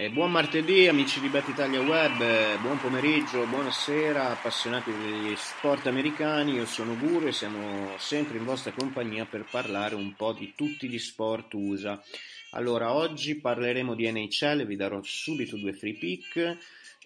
E eh, buon martedì amici di Bet Italia Web, eh, buon pomeriggio, buonasera appassionati degli sport americani, io sono Guru e siamo sempre in vostra compagnia per parlare un po' di tutti gli sport USA. Allora, oggi parleremo di NHL, vi darò subito due free pick,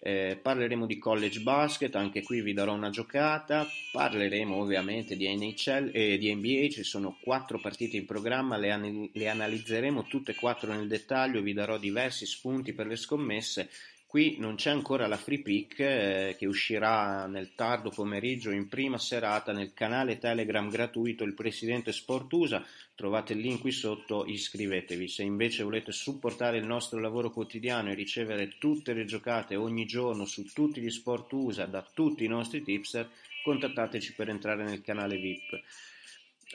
eh, parleremo di college basket, anche qui vi darò una giocata, parleremo ovviamente di NHL e eh, di NBA, ci sono quattro partite in programma, le, an- le analizzeremo tutte e quattro nel dettaglio, vi darò diversi spunti per le scommesse Qui non c'è ancora la free pick eh, che uscirà nel tardo pomeriggio in prima serata nel canale Telegram gratuito Il Presidente Sportusa. Trovate il link qui sotto, iscrivetevi. Se invece volete supportare il nostro lavoro quotidiano e ricevere tutte le giocate ogni giorno su tutti gli Sportusa da tutti i nostri tipster, contattateci per entrare nel canale VIP.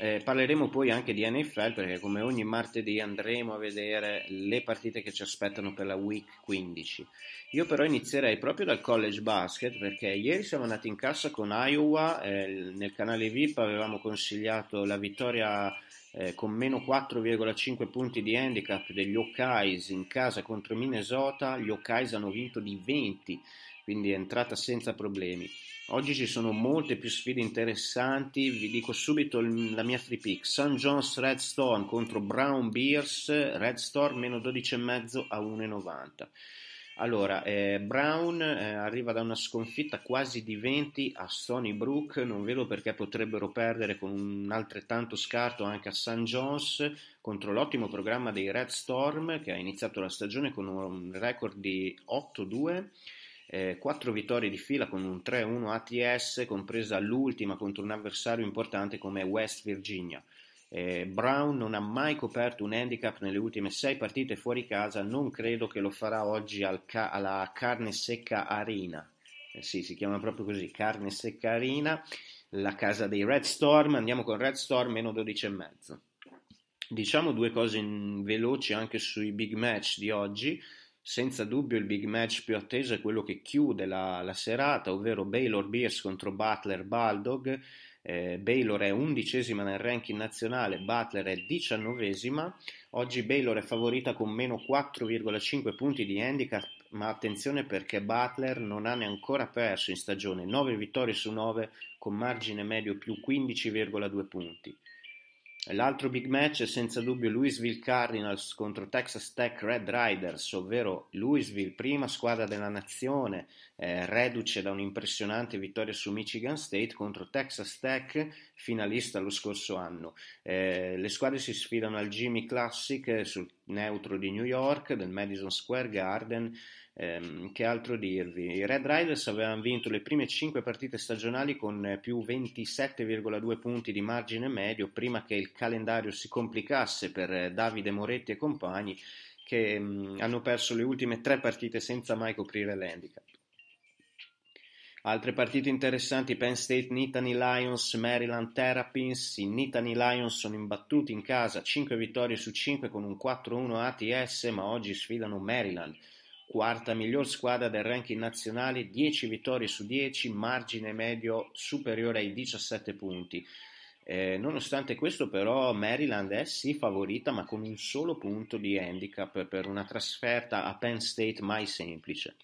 Eh, parleremo poi anche di NFL perché come ogni martedì andremo a vedere le partite che ci aspettano per la week 15. Io però inizierei proprio dal college basket perché ieri siamo andati in cassa con Iowa, eh, nel canale VIP avevamo consigliato la vittoria eh, con meno 4,5 punti di handicap degli Hawkeyes in casa contro Minnesota, gli Hawkeyes hanno vinto di 20 quindi è entrata senza problemi. Oggi ci sono molte più sfide interessanti, vi dico subito la mia free pick. St. John's Red Storm contro Brown Bears, Red Storm meno 12,5 a 1,90. Allora, eh, Brown eh, arriva da una sconfitta quasi di 20 a Stony Brook, non vedo perché potrebbero perdere con un altrettanto scarto anche a St. John's contro l'ottimo programma dei Red Storm che ha iniziato la stagione con un record di 8-2 eh, quattro vittorie di fila con un 3-1 ATS, compresa l'ultima contro un avversario importante come West Virginia. Eh, Brown non ha mai coperto un handicap nelle ultime sei partite fuori casa, non credo che lo farà oggi al ca- alla carne secca Arena. Eh sì, si chiama proprio così, carne secca Arena, la casa dei Red Storm. Andiamo con Red Storm meno 12,5. Diciamo due cose in- veloci anche sui big match di oggi. Senza dubbio il big match più atteso è quello che chiude la, la serata, ovvero Baylor Bears contro Butler Baldog. Eh, Baylor è undicesima nel ranking nazionale, Butler è diciannovesima. Oggi Baylor è favorita con meno 4,5 punti di handicap, ma attenzione perché Butler non ha neanche ancora perso in stagione, 9 vittorie su 9 con margine medio più 15,2 punti. L'altro big match è senza dubbio Louisville Cardinals contro Texas Tech Red Riders, ovvero Louisville, prima squadra della nazione eh, reduce da un'impressionante vittoria su Michigan State contro Texas Tech, finalista lo scorso anno. Eh, le squadre si sfidano al Jimmy Classic eh, sul neutro di New York, del Madison Square Garden. Ehm, che altro dirvi? I Red Riders avevano vinto le prime 5 partite stagionali con eh, più 27,2 punti di margine medio prima che il calendario si complicasse per eh, Davide Moretti e compagni che mh, mm, hanno perso le ultime 3 partite senza mai coprire l'handicap. Altre partite interessanti Penn State, Nittany Lions, Maryland Terrapins. I Nittany Lions sono imbattuti in casa, 5 vittorie su 5 con un 4-1 ATS, ma oggi sfidano Maryland. Quarta miglior squadra del ranking nazionale, 10 vittorie su 10, margine medio superiore ai 17 punti. Eh, nonostante questo però Maryland è sì favorita ma con un solo punto di handicap per una trasferta a Penn State mai semplice.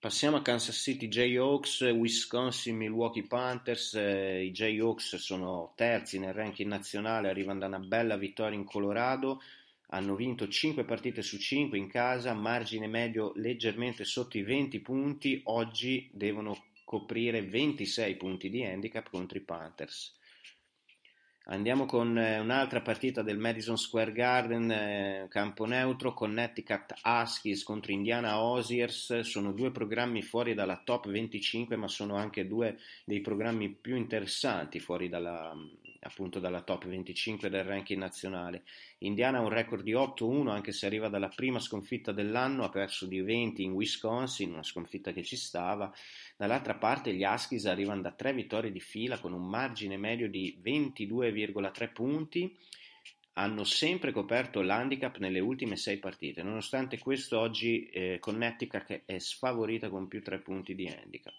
Passiamo a Kansas City Jayhawks, Wisconsin, Milwaukee Panthers. Eh, I Jayhawks sono terzi nel ranking nazionale, arrivano da una bella vittoria in Colorado. Hanno vinto 5 partite su 5 in casa, margine medio leggermente sotto i 20 punti. Oggi devono coprire 26 punti di handicap contro i Panthers. Andiamo con eh, un'altra partita del Madison Square Garden, eh, campo neutro, Connecticut Huskies contro Indiana Osiers, sono due programmi fuori dalla top 25 ma sono anche due dei programmi più interessanti fuori dalla, appunto dalla top 25 del ranking nazionale. Indiana ha un record di 8-1 anche se arriva dalla prima sconfitta dell'anno, ha perso di 20 in Wisconsin, una sconfitta che ci stava. Dall'altra parte gli Huskies arrivano da 3 vittorie di fila con un margine medio di 22,3 punti hanno sempre coperto l'handicap nelle ultime sei partite. Nonostante questo, oggi eh, Connecticut è sfavorita con più tre punti di handicap.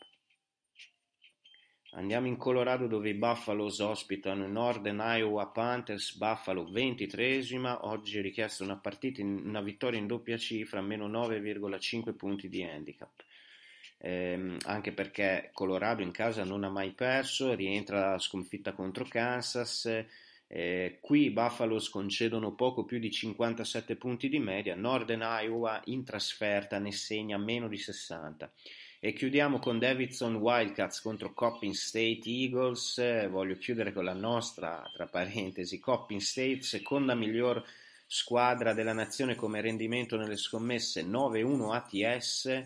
Andiamo in Colorado dove i Buffaloes ospitano Northern Iowa Panthers Buffalo ventitresima, oggi richiesta una partita, in, una vittoria in doppia cifra, meno 9,5 punti di handicap. Eh, anche perché Colorado in casa non ha mai perso, rientra la sconfitta contro Kansas. Eh, qui i Buffaloes concedono poco più di 57 punti di media, Northern Iowa in trasferta ne segna meno di 60. E chiudiamo con Davidson Wildcats contro Coppin State Eagles. Voglio chiudere con la nostra, tra parentesi, Coppin State, seconda miglior squadra della nazione come rendimento nelle scommesse 9-1 ATS.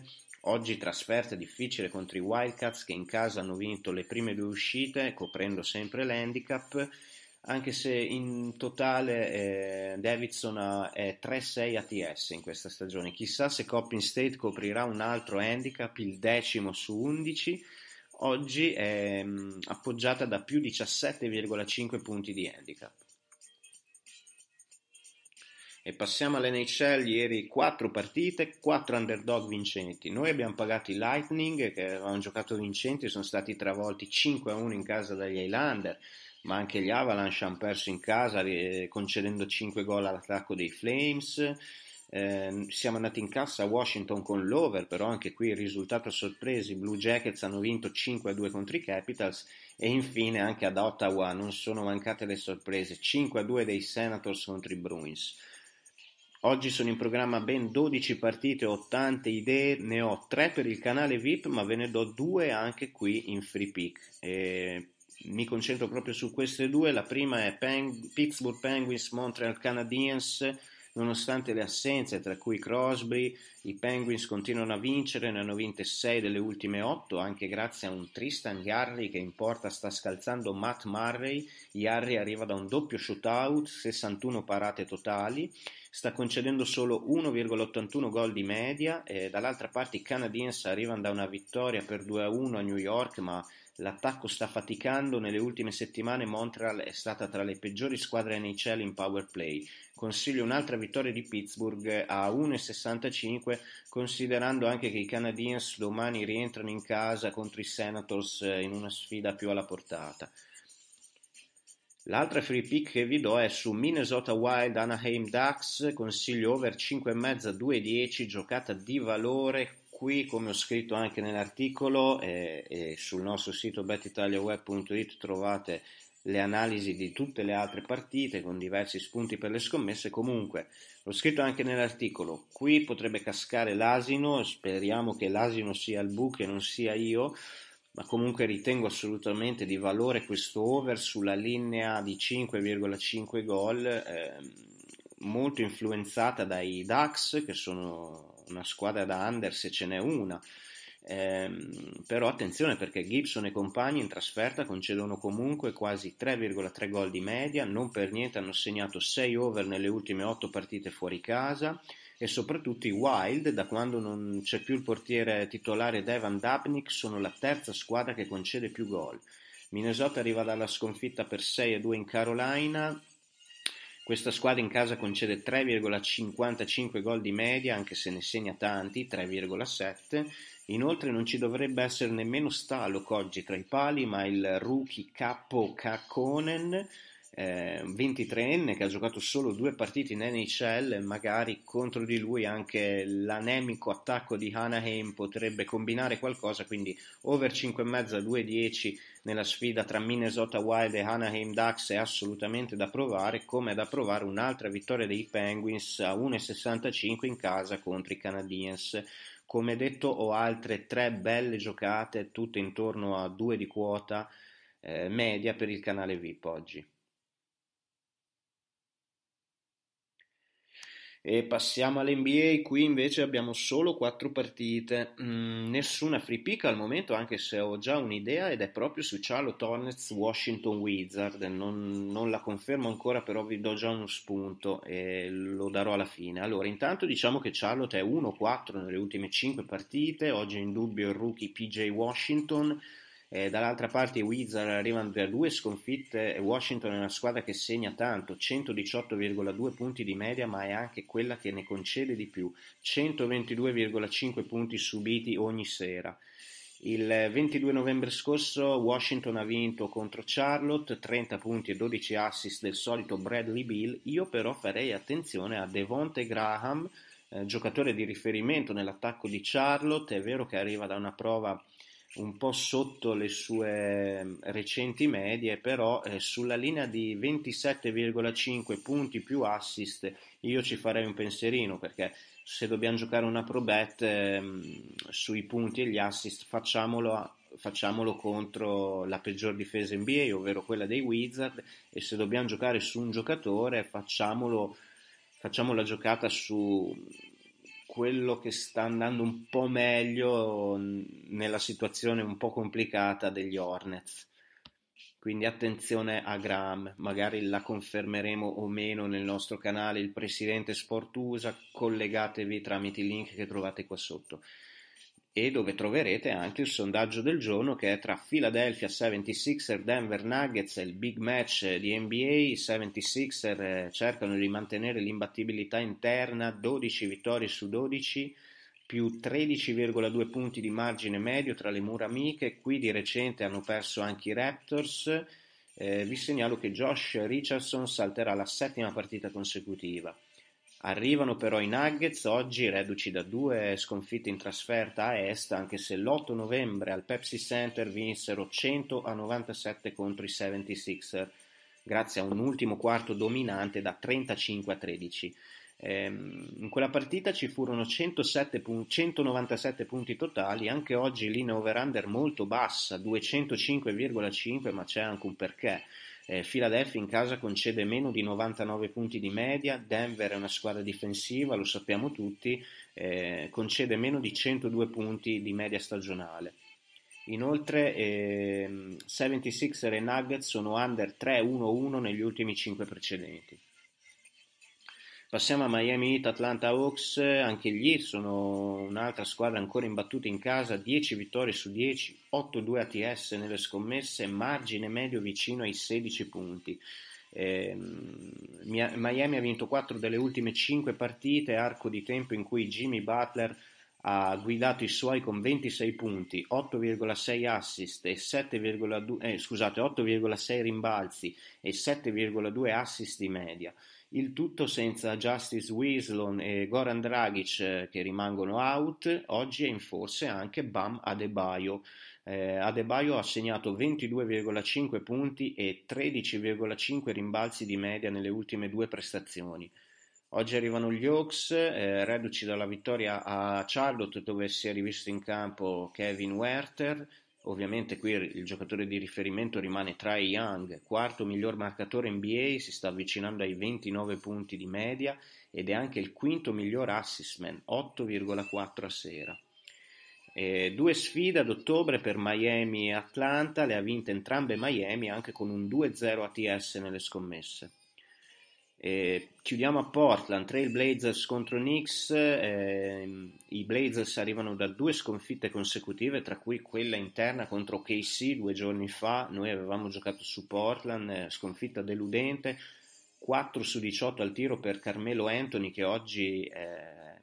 Oggi trasferta difficile contro i Wildcats che in casa hanno vinto le prime due uscite, coprendo sempre l'handicap anche se in totale eh, Davidson è 3-6 ATS in questa stagione. Chissà se Coppin State coprirà un altro handicap, il decimo su 11. Oggi è mh, mm, appoggiata da più 17,5 punti di handicap. E passiamo all'NHL, ieri 4 partite, 4 underdog vincenti. Noi abbiamo pagato i Lightning che avevano giocato vincenti, sono stati travolti 5-1 in casa dagli Highlander ma anche gli Avalanche hanno perso in casa concedendo 5 gol all'attacco dei Flames. Eh, siamo andati in cassa a Washington con l'over, però anche qui il risultato a sorpresa, i Blue Jackets hanno vinto 5-2 contro i Capitals e infine anche ad Ottawa non sono mancate le sorprese, 5-2 dei Senators contro i Bruins. Oggi sono in programma ben 12 partite, ho tante idee, ne ho 3 per il canale VIP, ma ve ne do 2 anche qui in free pick. E mi concentro proprio su queste due. La prima è Peng- Pittsburgh Penguins, Montreal Canadiens. Nonostante le assenze, tra cui Crosby, i Penguins continuano a vincere, ne hanno vinte 6 delle ultime 8, anche grazie a un Tristan Yarry che in porta sta scalzando Matt Murray. Yarry arriva da un doppio shootout, 61 parate totali, sta concedendo solo 1,81 gol di media e dall'altra parte i Canadiens arrivano da una vittoria per 2-1 a New York, ma L'attacco sta faticando, nelle ultime settimane Montreal è stata tra le peggiori squadre NHL in power play. Consiglio un'altra vittoria di Pittsburgh a 1,65 considerando anche che i Canadiens domani rientrano in casa contro i Senators eh, in una sfida più alla portata. L'altra free pick che vi do è su Minnesota Wild Anaheim Ducks, consiglio over 5,5 2,10, giocata di valore qui, come ho scritto anche nell'articolo e, eh, e sul nostro sito betitaliaweb.it trovate le analisi di tutte le altre partite con diversi spunti per le scommesse. Comunque, l'ho scritto anche nell'articolo, qui potrebbe cascare l'asino, speriamo che l'asino sia il buco e non sia io, ma comunque ritengo assolutamente di valore questo over sulla linea di 5,5 gol, eh, molto influenzata dai DAX che sono una squadra da under se ce n'è una. Eh, però attenzione perché Gibson e compagni in trasferta concedono comunque quasi 3,3 gol di media, non per niente hanno segnato 6 over nelle ultime 8 partite fuori casa e soprattutto i Wild, da quando non c'è più il portiere titolare Devan Dabnik, sono la terza squadra che concede più gol. Minnesota arriva dalla sconfitta per 6-2 in Carolina, questa squadra in casa concede 3,55 gol di media, anche se ne segna tanti, 3,7. Inoltre non ci dovrebbe essere nemmeno Staloc oggi tra i pali, ma il rookie Capo Kakkonen eh, 23enne che ha giocato solo due partite in NHL, magari contro di lui anche l'anemico attacco di Hanaheim potrebbe combinare qualcosa, quindi over 5,5 a 2,10 nella sfida tra Minnesota Wild e Hanaheim Ducks è assolutamente da provare, come è da provare un'altra vittoria dei Penguins a 1,65 in casa contro i Canadiens. Come detto ho altre tre belle giocate, tutte intorno a 2 di quota eh, media per il canale VIP oggi. E passiamo all'NBA, qui invece abbiamo solo 4 partite, mm, nessuna free pick al momento anche se ho già un'idea ed è proprio su Charlotte Hornets Washington Wizard, non, non, la confermo ancora però vi do già uno spunto e lo darò alla fine. Allora intanto diciamo che Charlotte è 1-4 nelle ultime 5 partite, oggi è in dubbio il rookie PJ Washington, eh, dall'altra parte i Wizard arrivano da due sconfitte, e Washington è una squadra che segna tanto, 118,2 punti di media, ma è anche quella che ne concede di più, 122,5 punti subiti ogni sera. Il 22 novembre scorso Washington ha vinto contro Charlotte, 30 punti e 12 assist del solito Bradley Bill, io però farei attenzione a Devonte Graham, eh, giocatore di riferimento nell'attacco di Charlotte, è vero che arriva da una prova un po' sotto le sue ehm, recenti medie, però eh, sulla linea di 27,5 punti più assist io ci farei un pensierino perché se dobbiamo giocare una pro bet eh, sui punti e gli assist facciamolo, facciamolo contro la peggior difesa NBA, ovvero quella dei Wizard, e se dobbiamo giocare su un giocatore facciamolo facciamo la giocata su, quello che sta andando un po' meglio mm, nella situazione un po' complicata degli Hornets. Quindi attenzione a Graham, magari la confermeremo o meno nel nostro canale il presidente Sportusa, collegatevi tramite i link che trovate qua sotto e dove troverete anche il sondaggio del giorno che è tra Philadelphia 76er, Denver Nuggets, il big match di NBA, i 76er eh, cercano di mantenere l'imbattibilità interna, 12 vittorie su 12, più 13,2 punti di margine medio tra le mura amiche, qui di recente hanno perso anche i Raptors, eh, vi segnalo che Josh Richardson salterà la settima partita consecutiva. Arrivano però i Nuggets oggi reduci da due sconfitte in trasferta a Est, anche se l'8 novembre al Pepsi Center vinsero 100 a 97 contro i 76er, grazie a un ultimo quarto dominante da 35 a 13. Ehm, in quella partita ci furono 107 197 punti totali, anche oggi linea over-under molto bassa, 205,5, ma c'è anche un perché. Eh, Philadelphia in casa concede meno di 99 punti di media, Denver è una squadra difensiva, lo sappiamo tutti, eh, concede meno di 102 punti di media stagionale. Inoltre eh, 76er e Nuggets sono under 3-1-1 negli ultimi 5 precedenti. Passiamo a Miami Heat, Atlanta Hawks, anche gli sono un'altra squadra ancora imbattuta in casa, 10 vittorie su 10, 8-2 ATS nelle scommesse, margine medio vicino ai 16 punti. Eh, Miami ha vinto 4 delle ultime 5 partite, arco di tempo in cui Jimmy Butler ha guidato i suoi con 26 punti, 8,6 assist e 7,2 eh, scusate, 8,6 rimbalzi e 7,2 assist di media il tutto senza Justice Wislon e Goran Dragic eh, che rimangono out, oggi è in forse anche Bam Adebayo. Eh, Adebayo ha segnato 22,5 punti e 13,5 rimbalzi di media nelle ultime due prestazioni. Oggi arrivano gli Hawks, eh, reduci dalla vittoria a Charlotte dove si è rivisto in campo Kevin Werther, Ovviamente qui il giocatore di riferimento rimane Trae Young, quarto miglior marcatore NBA, si sta avvicinando ai 29 punti di media ed è anche il quinto miglior assist man, 8,4 a sera. E eh, due sfide ad ottobre per Miami e Atlanta, le ha vinte entrambe Miami anche con un 2-0 ATS nelle scommesse chiudiamo a Portland, Trail Blazers contro Knicks, eh, i Blazers arrivano da due sconfitte consecutive, tra cui quella interna contro KC due giorni fa, noi avevamo giocato su Portland, eh, sconfitta deludente, 4 su 18 al tiro per Carmelo Anthony che oggi eh,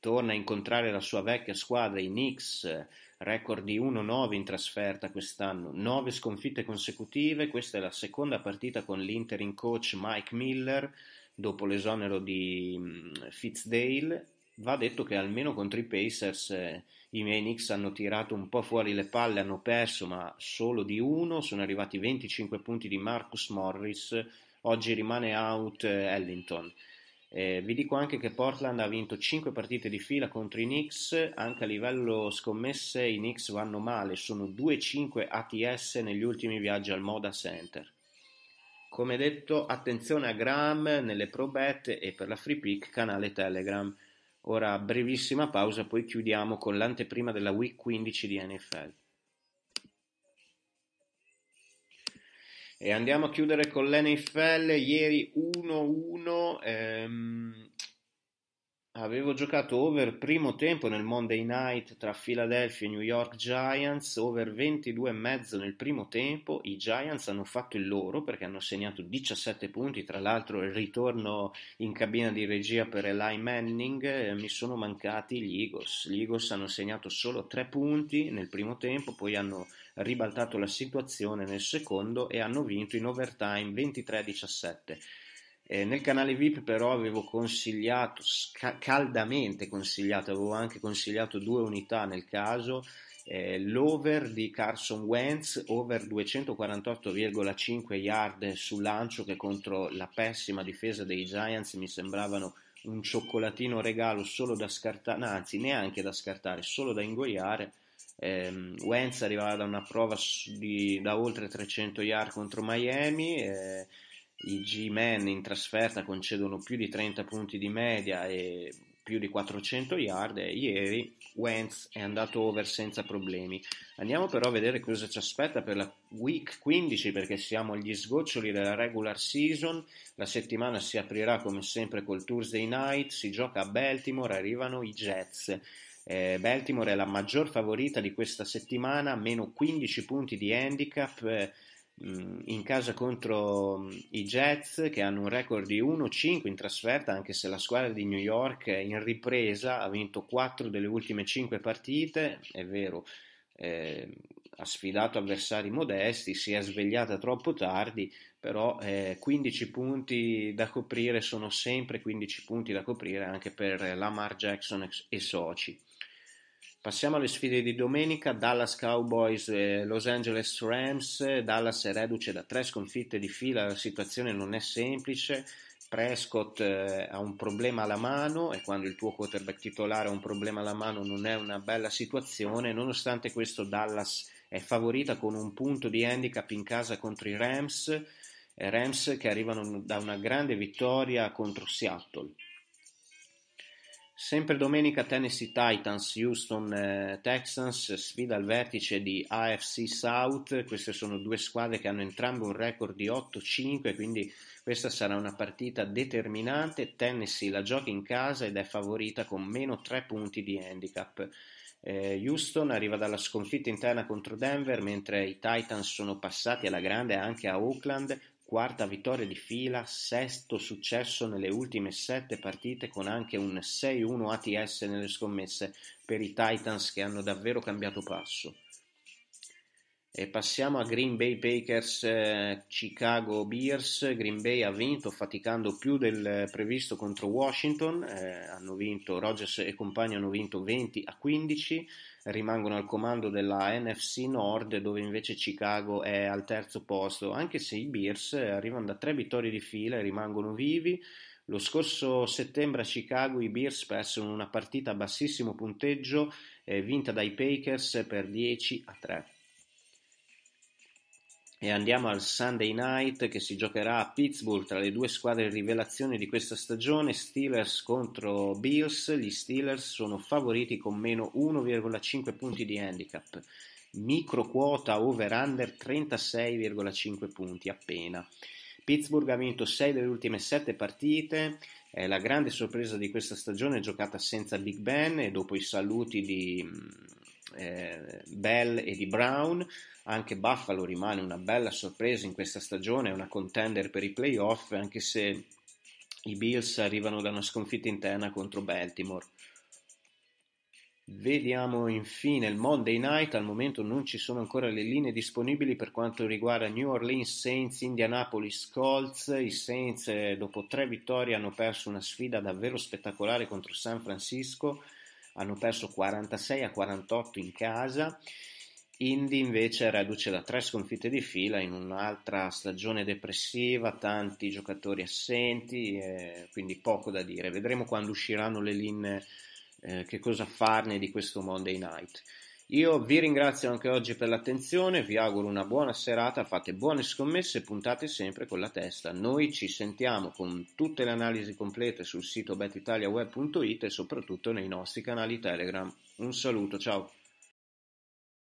torna a incontrare la sua vecchia squadra, i Knicks record di 1-9 in trasferta quest'anno, 9 sconfitte consecutive, questa è la seconda partita con l'interim coach Mike Miller dopo l'esonero di mm, Fitzdale. Va detto che almeno contro i Pacers eh, i Menix hanno tirato un po' fuori le palle, hanno perso ma solo di uno, sono arrivati 25 punti di Marcus Morris, oggi rimane out eh, Ellington. Eh, vi dico anche che Portland ha vinto 5 partite di fila contro i Knicks, anche a livello scommesse i Knicks vanno male, sono 2-5 ATS negli ultimi viaggi al Moda Center. Come detto, attenzione a Graham nelle Pro e per la Free Pick canale Telegram. Ora brevissima pausa, poi chiudiamo con l'anteprima della Week 15 di NFL. E andiamo a chiudere con l'NFL, ieri 1-1, ehm, Avevo giocato over primo tempo nel Monday Night tra Philadelphia e New York Giants, over 22,5 nel primo tempo, i Giants hanno fatto il loro perché hanno segnato 17 punti, tra l'altro il ritorno in cabina di regia per Eli Manning, eh, mi sono mancati gli Eagles, gli Eagles hanno segnato solo 3 punti nel primo tempo, poi hanno ribaltato la situazione nel secondo e hanno vinto in overtime 23-17. Eh, nel canale VIP però avevo consigliato, sca- caldamente consigliato, avevo anche consigliato due unità nel caso, eh, l'over di Carson Wentz, over 248,5 yard sul lancio che contro la pessima difesa dei Giants mi sembravano un cioccolatino regalo solo da scartare, anzi neanche da scartare, solo da ingoiare. Eh, Wentz arrivava da una prova di, da oltre 300 yard contro Miami. Eh, i G-Men in trasferta concedono più di 30 punti di media e più di 400 yard e ieri Wentz è andato over senza problemi. Andiamo però a vedere cosa ci aspetta per la week 15 perché siamo agli sgoccioli della regular season, la settimana si aprirà come sempre col Tuesday night, si gioca a Baltimore, arrivano i Jets. Eh, Baltimore è la maggior favorita di questa settimana, meno 15 punti di handicap. Eh, Mm, in casa contro mm, i Jets che hanno un record di 1-5 in trasferta anche se la squadra di New York in ripresa ha vinto 4 delle ultime 5 partite è vero eh, ha sfidato avversari modesti si è svegliata troppo tardi però eh, 15 punti da coprire sono sempre 15 punti da coprire anche per Lamar Jackson e soci Passiamo alle sfide di domenica, Dallas Cowboys e Los Angeles Rams, Dallas è reduce da tre sconfitte di fila, la situazione non è semplice, Prescott eh, ha un problema alla mano e quando il tuo quarterback titolare ha un problema alla mano non è una bella situazione, nonostante questo Dallas è favorita con un punto di handicap in casa contro i Rams, Rams che arrivano da una grande vittoria contro Seattle. Sempre domenica Tennessee Titans, Houston eh, Texans, sfida al vertice di AFC South, queste sono due squadre che hanno entrambe un record di 8-5, quindi questa sarà una partita determinante, Tennessee la gioca in casa ed è favorita con meno 3 punti di handicap. Eh, Houston arriva dalla sconfitta interna contro Denver, mentre i Titans sono passati alla grande anche a Oakland quarta vittoria di fila, sesto successo nelle ultime sette partite con anche un 6-1 ATS nelle scommesse per i Titans che hanno davvero cambiato passo. E passiamo a Green Bay Packers eh, Chicago Bears. Green Bay ha vinto faticando più del previsto contro Washington. Eh, hanno vinto, Rogers e compagni hanno vinto 20 a 15. Rimangono al comando della NFC Nord, dove invece Chicago è al terzo posto. Anche se i Bears eh, arrivano da tre vittorie di fila e rimangono vivi. Lo scorso settembre a Chicago i Bears persero una partita a bassissimo punteggio, eh, vinta dai Packers per 10 a 3. E andiamo al Sunday night che si giocherà a Pittsburgh tra le due squadre rivelazioni di questa stagione, Steelers contro Bills. Gli Steelers sono favoriti con meno 1,5 punti di handicap, micro quota over-under 36,5 punti appena. Pittsburgh ha vinto 6 delle ultime 7 partite, è la grande sorpresa di questa stagione giocata senza Big Ben e dopo i saluti di mm, eh, Bell e di Brown. Anche Buffalo rimane una bella sorpresa in questa stagione, è una contender per i playoff, anche se i Bills arrivano da una sconfitta interna contro Baltimore. Vediamo infine il Monday Night, al momento non ci sono ancora le linee disponibili per quanto riguarda New Orleans Saints, Indianapolis Colts, i Saints eh, dopo tre vittorie hanno perso una sfida davvero spettacolare contro San Francisco, hanno perso 46 a 48 in casa. Indy invece è reduce da tre sconfitte di fila in un'altra stagione depressiva, tanti giocatori assenti, eh, quindi poco da dire. Vedremo quando usciranno le linee eh, che cosa farne di questo Monday night. Io vi ringrazio anche oggi per l'attenzione, vi auguro una buona serata, fate buone scommesse e puntate sempre con la testa. Noi ci sentiamo con tutte le analisi complete sul sito betitaliaweb.it e soprattutto nei nostri canali Telegram. Un saluto, ciao!